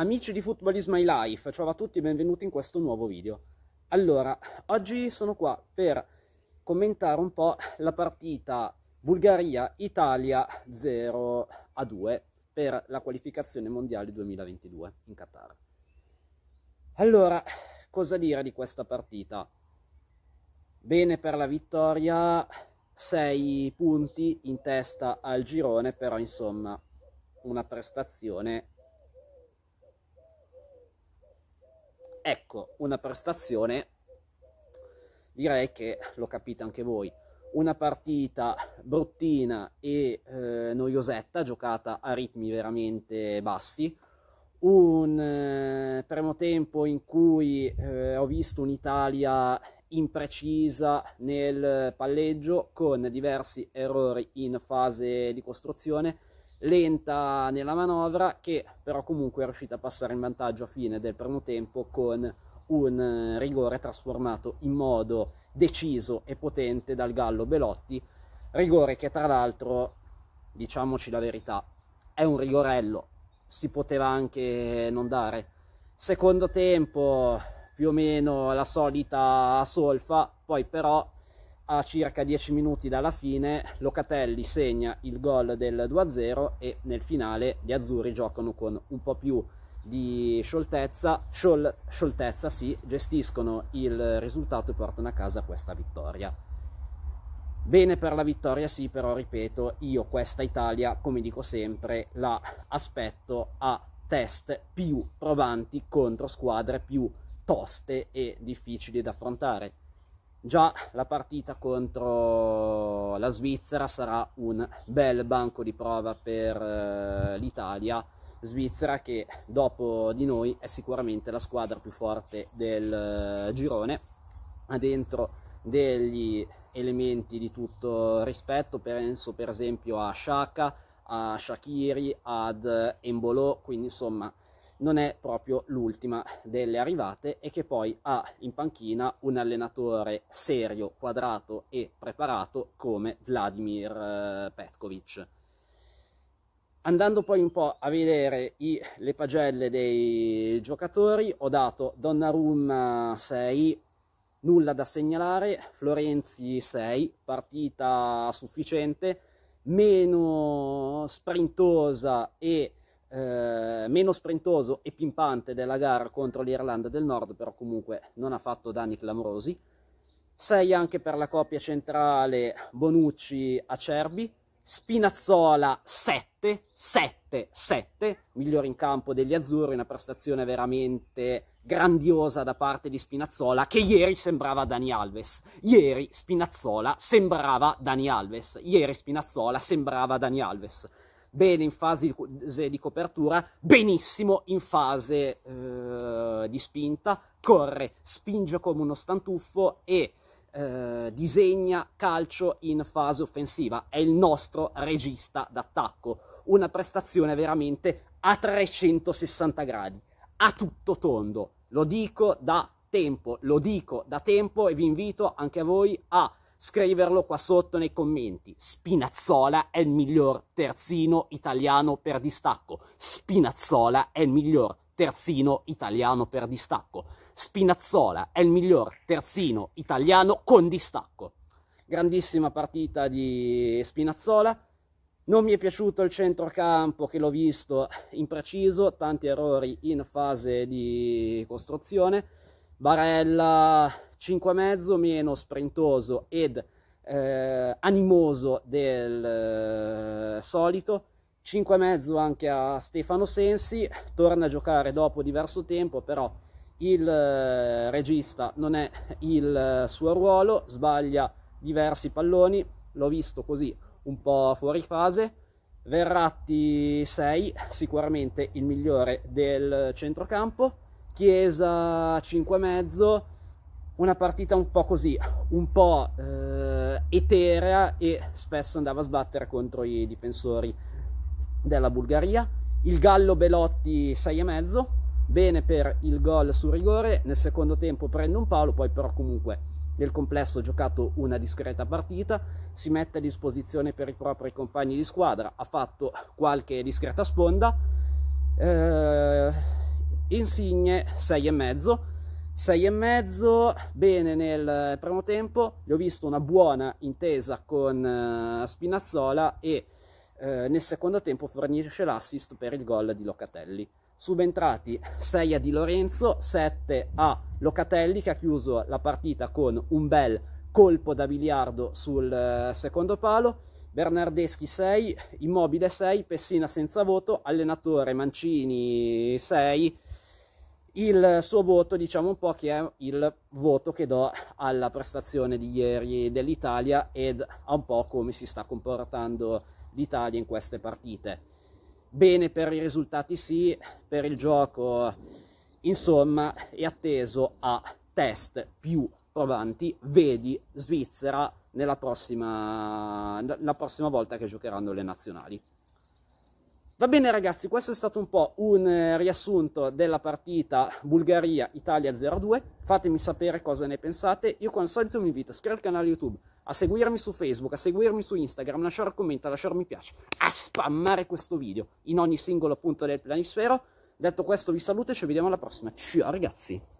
Amici di Football is my life, ciao a tutti e benvenuti in questo nuovo video. Allora, oggi sono qua per commentare un po' la partita Bulgaria-Italia 0 a 2 per la qualificazione mondiale 2022 in Qatar. Allora, cosa dire di questa partita? Bene per la vittoria, 6 punti in testa al girone, però insomma una prestazione Ecco, una prestazione, direi che lo capite anche voi, una partita bruttina e eh, noiosetta, giocata a ritmi veramente bassi, un eh, primo tempo in cui eh, ho visto un'Italia imprecisa nel palleggio con diversi errori in fase di costruzione lenta nella manovra che però comunque è riuscita a passare in vantaggio a fine del primo tempo con un eh, rigore trasformato in modo deciso e potente dal Gallo Belotti, rigore che tra l'altro, diciamoci la verità, è un rigorello, si poteva anche non dare. Secondo tempo più o meno la solita solfa, poi però a circa 10 minuti dalla fine Locatelli segna il gol del 2-0 e nel finale gli azzurri giocano con un po' più di scioltezza, sciol, scioltezza sì, gestiscono il risultato e portano a casa questa vittoria. Bene per la vittoria sì, però ripeto, io questa Italia, come dico sempre, la aspetto a test più provanti contro squadre più toste e difficili da affrontare Già la partita contro la Svizzera sarà un bel banco di prova per eh, l'Italia, Svizzera che dopo di noi è sicuramente la squadra più forte del eh, girone, ha dentro degli elementi di tutto rispetto, penso per esempio a Shaka, a Shakiri, ad Embolò, quindi insomma non è proprio l'ultima delle arrivate e che poi ha in panchina un allenatore serio, quadrato e preparato come Vladimir eh, Petkovic. Andando poi un po' a vedere i, le pagelle dei giocatori, ho dato Donnarumma 6, nulla da segnalare, Florenzi 6, partita sufficiente, meno sprintosa e eh, meno sprintoso e pimpante della gara contro l'Irlanda del Nord, però comunque non ha fatto danni clamorosi. 6 anche per la coppia centrale Bonucci-Acerbi, Spinazzola 7, 7, 7, miglior in campo degli azzurri, una prestazione veramente grandiosa da parte di Spinazzola che ieri sembrava Dani Alves. Ieri Spinazzola sembrava Dani Alves. Ieri Spinazzola sembrava Dani Alves bene in fase di copertura, benissimo in fase eh, di spinta, corre, spinge come uno stantuffo e eh, disegna calcio in fase offensiva. È il nostro regista d'attacco. Una prestazione veramente a 360 gradi, a tutto tondo. Lo dico da tempo, lo dico da tempo e vi invito anche a voi a scriverlo qua sotto nei commenti. Spinazzola è il miglior terzino italiano per distacco. Spinazzola è il miglior terzino italiano per distacco. Spinazzola è il miglior terzino italiano con distacco. Grandissima partita di Spinazzola. Non mi è piaciuto il centrocampo che l'ho visto impreciso, tanti errori in fase di costruzione Barella 5,5 meno sprintoso ed eh, animoso del eh, solito, 5,5 anche a Stefano Sensi, torna a giocare dopo diverso tempo, però il eh, regista non è il eh, suo ruolo, sbaglia diversi palloni, l'ho visto così un po' fuori fase, Verratti 6, sicuramente il migliore del centrocampo, Chiesa a mezzo una partita un po' così, un po' eh, eterea e spesso andava a sbattere contro i difensori della Bulgaria. Il Gallo Belotti 6 e mezzo, bene per il gol su rigore, nel secondo tempo prende un palo, poi però comunque nel complesso ha giocato una discreta partita, si mette a disposizione per i propri compagni di squadra, ha fatto qualche discreta sponda. Eh, Insigne 6,5 6,5 bene nel primo tempo gli ho visto una buona intesa con eh, Spinazzola e eh, nel secondo tempo fornisce l'assist per il gol di Locatelli subentrati 6 a Di Lorenzo 7 a Locatelli che ha chiuso la partita con un bel colpo da biliardo sul eh, secondo palo Bernardeschi 6, Immobile 6, Pessina senza voto, allenatore Mancini 6, il suo voto diciamo un po' che è il voto che do alla prestazione di ieri dell'Italia ed a un po' come si sta comportando l'Italia in queste partite. Bene per i risultati sì, per il gioco insomma è atteso a test più provanti, vedi Svizzera nella prossima, prossima volta che giocheranno le nazionali. Va bene ragazzi, questo è stato un po' un eh, riassunto della partita Bulgaria-Italia 0-2. Fatemi sapere cosa ne pensate. Io come al solito vi invito a iscrivervi al canale YouTube, a seguirmi su Facebook, a seguirmi su Instagram, a lasciare un commento, a lasciare un mi piace, a spammare questo video in ogni singolo punto del planisfero. Detto questo vi saluto e ci vediamo alla prossima. Ciao ragazzi!